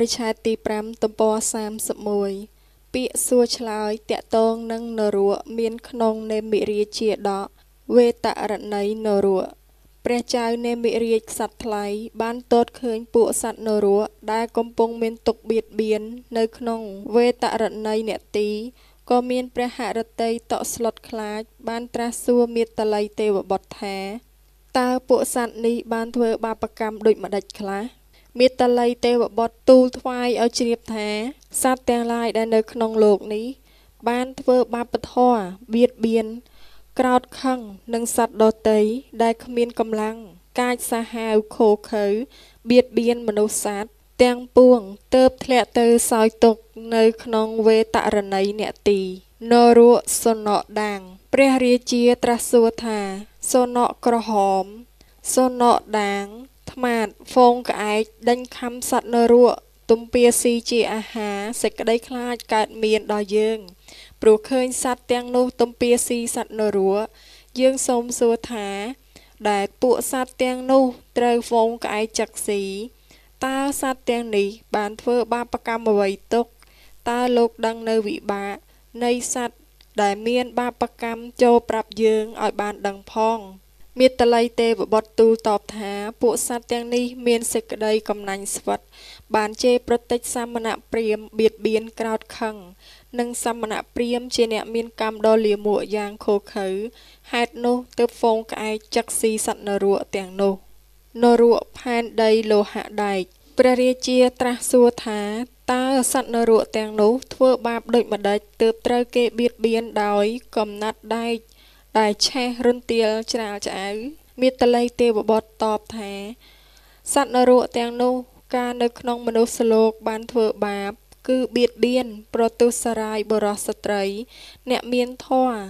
រិឆេទទី5ទំព័រ31ពាក្យសួរឆ្លើយតកតងនឹងនរៈមានក្នុងនេមិរាជាដកវេតរណីនរៈព្រះចៅនេមិរាជសត្វថ្លៃបានតតឃើញពួកសត្វនរៈដែលកំពុងមានទុក្ខបៀតបៀននៅក្នុងវេតរណីនេតិក៏មានព្រះហឫទ័យតក់ស្លុតខ្លាច បានត្រាស់សួរមេតល័យទេវបុត្រថាតើពួកសត្វនេះបានធ្វើបាបកម្មដូចម្ដេចខ្លះមាតាល័យទេវបុត្រទូលថ្វាយឲ្យជ្រាបថា សត្វទាំងឡាយដែលនៅក្នុងលោកនេះ បានធ្វើបាបធម៌បៀតបៀនក្រោតខឹងនឹងសត្វដតីដែលគ្មានកម្លាំងកាចសាហាវខូខើបៀតបៀនមនុស្សសត្វទាំងពួងទៅបធ្លាក់ទៅសោយទុកនៅក្នុងវេតរណីអ្នកទីនរៈសនៈដាងព្រះរាជាត្រាស់សួរថាសនៈក្រហមសនៈដាងថ្មាតហ្វូងក្អែកដេញខំសត្វនរកទំពាស៊ីជាអាហារសេចក្តីខ្លាចកើតមានដល់យើងព្រោះឃើញសត្វទាំងនោះទំពាស៊ីសត្វនរកយើងសូមសួរថាដែលពួកសត្វទាំងនោះត្រូវហ្វូងក្អែកចឹកស៊ីតើសត្វទាំងនេះបានធ្វើបាបកម្មអ្វីទុកតើលោកដឹងនៅវិបាកនៃសត្វដែលមាន បាបកម្មចូលប្រាប់យើងឲ្យបានដឹងផងមាតល័យទេវបុត្រទូលតបថា ពួកសត្វទាំងនេះមានសេចក្តីកំណាញ់ស្វិតបានជេរប្រតិចសាមណព្រាមបៀតបៀនក្រោតខឹងនិងសាមណព្រាមជាអ្នកមានកម្មដ៏លាមួកយ៉ាងខូខើហេតុនោះទើបហ្វូងក្អែកចឹកស៊ីសត្វនរកទាំងនោះនរកផែនដីលោហៈដែកព្រះរាជាត្រាស់សួរថាតើសត្វនរកទាំងនោះធ្វើបាបដូចម្ដេចទើបត្រូវគេបៀតបៀនដោយកំណាត់ដែកដែលឆេះរន្ទាលច្រាលឆ្អៅមាតល័យទេវបុត្រតបថាសត្វនរកទាំងនោះការនៅក្នុងមនុស្សលោកបានធ្វើបាបគឺបៀតបៀន ប្រទុសរាយបរោះស្ត្រីអ្នកមានធម៌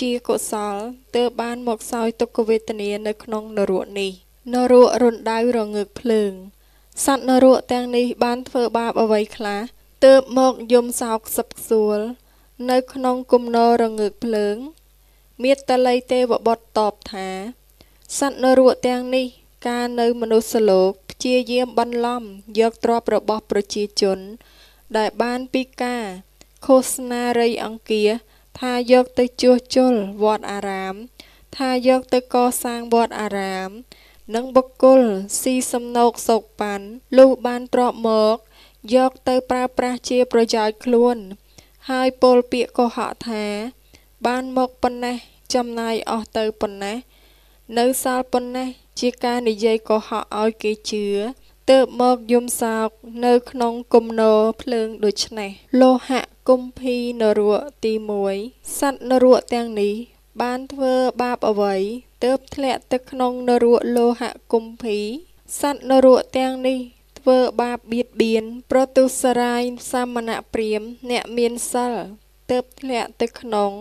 ជាកុសលទើបបានមកសោយទុក្ខវេទនានៅក្នុងនរកនេះនរករណ្ដៅរងើកភ្លើងសត្វនរកទាំងនេះបានធ្វើបាបអ្វីខ្លះទើបមកយំសោកសឹកស្រួលនៅក្នុងគំនររងើកភ្លើងមាតល័យទេវបុត្រតបថាសត្វនរកទាំងនេះកាលនៅមនុស្សលោកព្យាយាមបន្លំយកទ្រព្យរបស់ប្រជាជន ដែលបានពីការឃោសនារីអង្គា ថាយកទៅជួសជុលវត្តអារាម ថាយកទៅកសាងវត្តអារាម និងបុគ្គលស៊ីសំណោកសោកប៉ាន់លុះបានទ្រពមកយកទៅប្រើប្រាស់ជាប្រយោជន៍ខ្លួន ហើយពលពាកកុហកថាបានមកប៉ុណ្ណេះចំណាយអស់ទៅប៉ុណ្ណេះនៅសល់ប៉ុណ្ណេះជាការនិយាយកុហកឲ្យគេជឿទើបមកយំសោកនៅក្នុងគំនរភ្លើងដូច្នេះលោហៈគំភីនរៈទី1សត្វនរៈទាំងនេះ បានធ្វើបាបអ្វីទើបធ្លាក់ទៅក្នុងនរៈលោហៈគំភីសត្វនរៈទាំងនេះ ធ្វើបាបបៀតបៀនប្រទុសរាយសាមណព្រាមអ្នកមានសិលទើបធ្លាក់ទៅក្នុង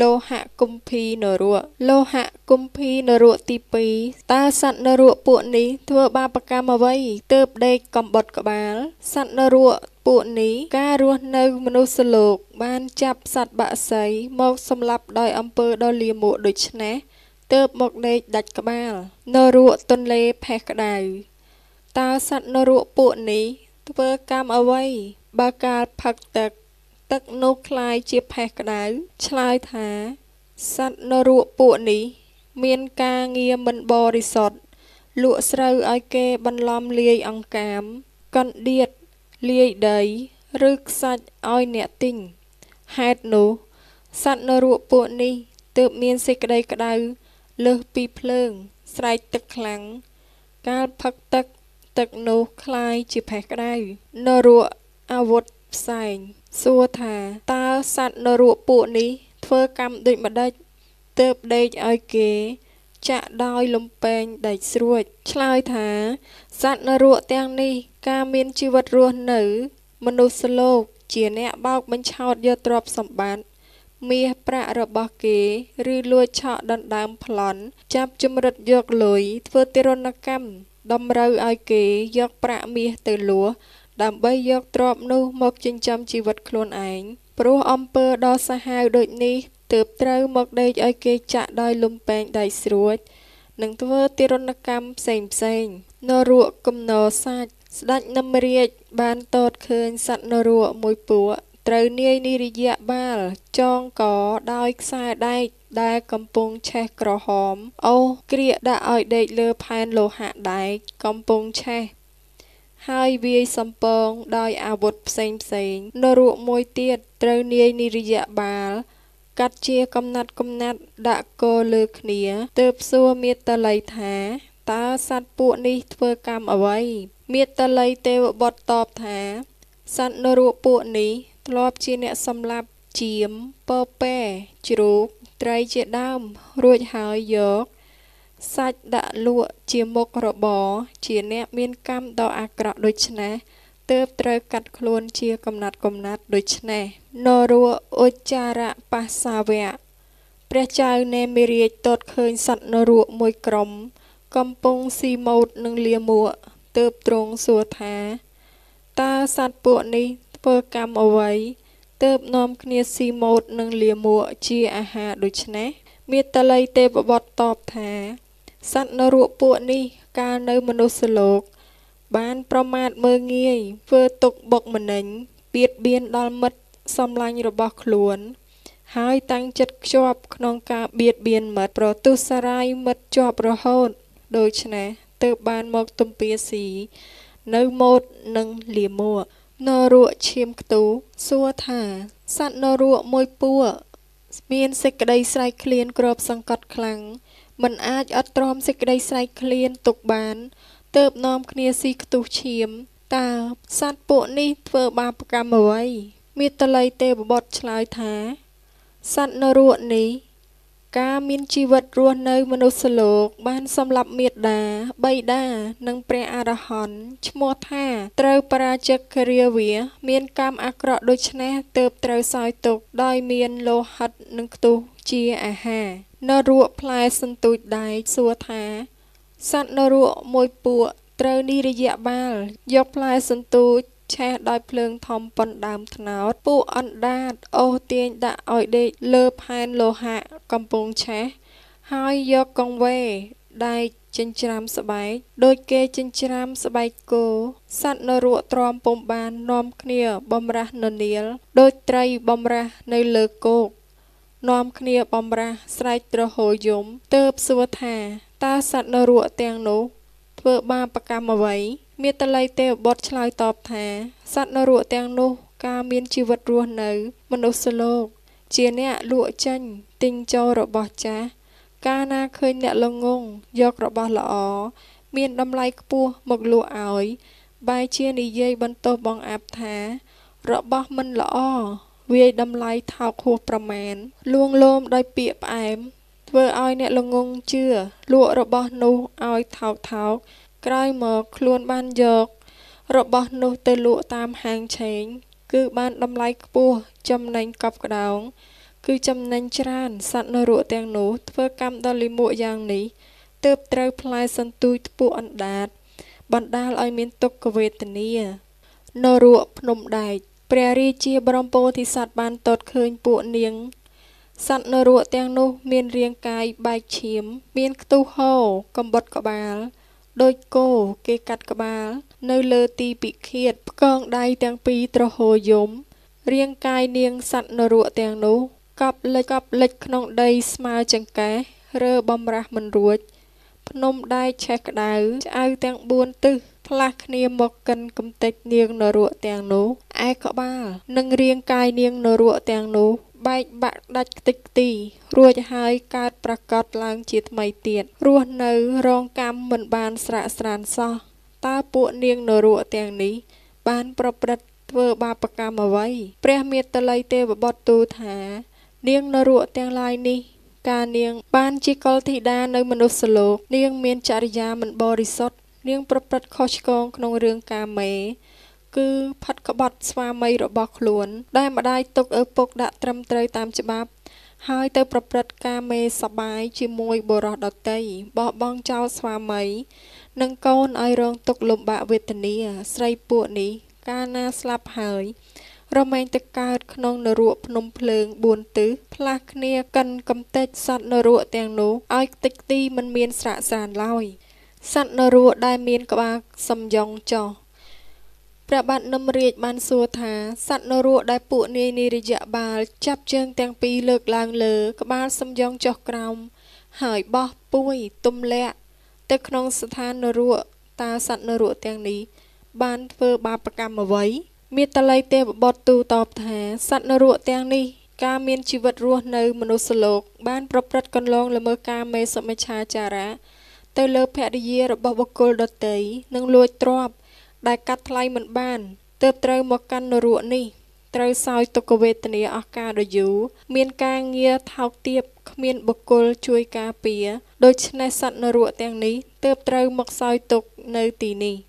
លោហៈគម្ពីនរៈលោហៈគម្ពីនរៈទី2តើសត្វនរៈពួកនេះធ្វើបាបកម្មអ្វី ទើបដេកកំបុតក្បាលសត្វនរៈពួកនេះការរស់នៅមនុស្សលោកបានចាប់សត្វបក្សីមកសម្លាប់ដោយអំពើដ៏លាមកដូច្នេះទើបមកដេកដាច់ក្បាលនរៈទន្លេផេះក្តៅតើសត្វនរៈពួកនេះធ្វើកម្មអ្វីបើកាលផឹកទឹកទឹកនោះคล้ายជាផេះក្តៅឆ្លើយថាសត្វនរកពួកនេះមានការងារមិនបរិសុទ្ធលក់ស្រូវឲ្យគេបន្លំលាយអង្កាមកណ្ដៀតលាយដីឬខ្សាច់ឲ្យអ្នកទិញហេតុនោះសត្វនរកពួកនេះទើបមានសេចក្តីក្តៅលើសពីភ្លើងស្រែកទឹកខ្លាំងកាលផឹកទឹកទឹកនោះคล้ายជាផេះក្តៅនរកអាវុធផ្សែងសួរថាតើសត្វនរកពួកនេះធ្វើកម្មដូចម្ដេចទើបដេកឲ្យគេ ចាក់ដោយលំពេងដេកស្រួចឆ្លើយថាសត្វនរកទាំងនេះ ការមានជីវិតរស់នៅ មនុស្សលោកជាអ្នកបោកបញ្ឆោតយកទ្រព្យសម្បត្តិមាសប្រាក់របស់គេ ឬលួចឆក់ដណ្ដើមប្លន់ ចាប់ចម្រិតយកលុយធ្វើទារុណកម្មតម្រូវឲ្យគេយកប្រាក់មាសទៅលួចដើម្បីយកទ្រព្យនោះមកចិញ្ចឹមជីវិតខ្លួនឯងព្រោះអំពើដ៏សាហាវដូចនេះទើបត្រូវមកដេកឲ្យគេចាក់ដោយលំពេងដៃស្រួចនិងធ្វើទារុណកម្មផ្សេងផ្សេងនរកគំនរសាច់ស្ដេចនំរាជបានតតឃើញសត្វនរកមួយពួកត្រូវនាយនិរិយបាល ចងកដោយខ្សែដែកដែលកំពុងឆេះក្រហម អូសគ្រាកដាក់ឲ្យដេកលើផែនលោហៈដែកកំពុងឆេះហើយវាយសំពង ដោយអាវុធផ្សេងផ្សេងនរកមួយទៀតត្រូវនាយនិរិយបាលកាត់ជាកំណាត់កំណាត់ដាក់គោលើគ្នាទើបសួរមេតល័យថាតើសត្វពួកនេះធ្វើកម្មអ្វីមេតល័យទេវបុត្រតបថាសត្វនរកពួកនេះ ធ្លាប់ជាអ្នកសម្លាប់ជាមពពែជ្រូកត្រីជាដើមរួចហើយយកសាច់ដាក់លក់ជាមុខរបរជាអ្នកមានកម្មដ៏អាក្រក់ដូច្នេះទើបត្រូវកាត់ខ្លួនជាកំណាត់កំណាត់ដូច្នេះនរោឧច្ចារបាសាវៈព្រះចៅនេមិរាជតតឃើញសត្វនរោមួយក្រុមកំពុងស៊ីម៉ូតនឹងលាមួកទើបទ្រង់សួរថាតើសត្វពួកនេះ ធ្វើកម្មអ្វី ទើបនាំគ្នាស៊ីម៉ូតនឹងលាមួក ជាអាហារដូច្នេះមេតល័យទេវបុត្រតបថាសត្វនរកពួកនេះកាលនៅមនុស្សលោកបានប្រមាថមើលងាយធ្វើទុកបុកម្នេញបៀតបៀនដល់មិត្តសំឡាញ់របស់ខ្លួនហើយតាំងចិត្តខ្ជាប់ក្នុងការបៀតបៀនមិត្តប្រទុសរាយមិត្តជាប់រហូតដូច្នេះទើបបានមកទំពាស៊ីនៅម៉ូតនិងលាមួកនរកឈាមខ្ទូសួរថាសត្វនរកមួយពួកមានសេចក្តីស្រែកឃ្លានក្របសង្កត់ខ្លាំងមិនអាចអត់ទ្រាំសេចក្តីស្រែកឃ្លានទុកបានទើបនាំគ្នាស៊ីខ្ទុះឈាមតើសត្វពួកនេះធ្វើបាបកម្មអ្វីមាតល័យទេវបុត្រឆ្លើយថាសត្វនរកនេះការមានជីវិតរស់នៅមនុស្សលោក បានសម្លាប់មាតាបិតានិងព្រះអរហន្តឈ្មោះថាត្រូវបរាជិករាវាមានកម្មអាក្រក់ដូច្នេះទើបត្រូវសោយទុកដោយមានលោហិតនិងខ្ទុះជាអាហារនរកផ្លែសន្ទូចដែកសួរថាសត្វនរកមួយពួកត្រូវនិរយៈបាល យកផ្លែសន្ទូចឆេះដោយភ្លើងធំប៉ុនដើមថ្នោតពួកអណ្ដាតអូសទាញដាក់ឲ្យដេកលើផែនលោហៈកំពុងឆេះហើយយកកងវេដែកចិញ្ច្រាំស្បែកដូចគេចិញ្ច្រាំស្បែកគោសត្វនរកទ្រាំពុំបាននាំគ្នាបំរះននាលដូចត្រីបំរះនៅលើគោកនាំគ្នាបំរះស្រែកត្រហោយំទើបសួរថាតើសត្វនរកទាំងនោះធ្វើបាបកម្មអ្វីមាតល័យទេវបុត្រឆ្លើយតបថា សត្វនរកទាំងនោះការមានជីវិតរស់នៅមនុស្សលោកជាអ្នកលក់ចេញទិញចូលរបស់ចាស់កាលណាឃើញអ្នកល្ងងយករបស់ល្អមានតម្លៃខ្ពស់មកលក់ឲ្យបែជានិយាយបន្ទោសបងអាប់ថា របស់មិនល្អវាយតម្លៃថោកហួសប្រមាណលួងលោមដោយពាក្យផ្អែមធ្វើឲ្យអ្នកល្ងងជឿលក់របស់នោះឲ្យថោកថោកក្រោយមកខ្លួនបានយករបស់នោះទៅលក់តាមហាងឆេងគឺបានតម្លៃខ្ពស់ចំណេញកប់ក្តោងគឺចំណេញច្រើនសត្វនរកទាំងនោះធ្វើកម្មដល់លិមួកយ៉ាងនេះទើបត្រូវផ្លែសន្ទូចធ្ពក់អណ្ដាតបណ្ដាលឲ្យមានទុក្ខវេទនានរកភ្នំដែកព្រះរាជាបរមពោធិសត្វបានតតឃើញពួកនាងសត្វនរកទាំងនោះមានរាងកាយបែកឈាមមានខ្ទុះហូរកំបុតក្បាលដូចគោគេកាត់ក្បាលនៅលើទីពិឃាតផ្គងដៃទាំងពីរត្រហោយំរាងកាយនាងសត្វនរកទាំងនោះកប់លិចកប់លិចក្នុងដីស្មើចង្កេះរើបំរះមិនរួច ភ្នំដែកឆេះក្ដៅឆ្អៅទាំង4ទិសផ្លាស់គ្នាមកកិនកំទេចនាង នរកទាំងនោះឯក្បាលនិងរាងកាយនាង នរកទាំងនោះបែកបាក់ដាច់ខ្ទេចខ្ទី រួចហើយកើតប្រកាសឡើងជាថ្មីទៀតរស់នៅរងកម្មមិនបានស្រាក់ស្រានសោះតើពួកនាងនរកទាំងនេះ បានប្រព្រឹត្តធ្វើបាបកម្មអ្វីព្រះមេតល័យទេវបុត្រទូលថា នាងនរកទាំងឡាយនេះ ការនាងបានជាកុលធីតានៅមនុស្សលោកនាងមានចរិយាមិនបរិសុទ្ធនាងប្រព្រឹត្តខុសឆ្គងក្នុងរឿងកាមេគឺផិតក្បត់ស្វាមីរបស់ខ្លួនដែលម្ដាយទុកឪពុកដាក់ត្រឹមត្រូវតាមច្បាប់ហើយទៅប្រព្រឹត្តការមេសបាយ ជាមួយបុរសដតីបោះបង់ចោលស្វាមីនិងកូនឲ្យរងទុក្ខលំបាកវេទនា ស្រីពួកនេះកាលណាស្លាប់ហើយ រមែងទៅកើតក្នុងនរកភ្នំភ្លើង4ទិសផ្លាស់គ្នាកិនកំទេចសត្វនរកទាំងនោះឲ្យខ្ទេចខ្ទីមិនមានស្រាកស្រានឡើយសត្វនរកដែលមាន ក្បាលសំយ៉ងចោះព្រះបាទនឹមរាជបានសួរថាសត្វនរោដែលពួកនាយនិរិយបាលចាប់ជើងទាំងពីរលើកឡើងលើ ក្បាលសំយងចុះក្រោមហើយបោះពួយទំលាក់ទៅក្នុងស្ថាននរោតើសត្វនរោទាំងនេះ បានធ្វើបាបកម្មអ្វីមេតល័យទេវបុត្រទូតបថាសត្វនរោទាំងនេះការមានជីវិតរស់នៅមនុស្សលោកបានប្រព្រឹត្តកន្លងល្មើសការមេសមិច្ឆាចារាទៅលើភរិយារបស់បុគ្គលដតីនិងលួចទ្រព្យដែលកាត់ថ្លៃមិនបានទើបត្រូវមកកាន់ នរកនេះត្រូវសោយទុក្ខវេទនាអស់កាលដ៏យូរមានការងារថោកទាបគ្មានបុគ្គលជួយការពារដូច្នេះសត្វនរកទាំងនេះទើបត្រូវមកសោយទុក្ខនៅទីនេះ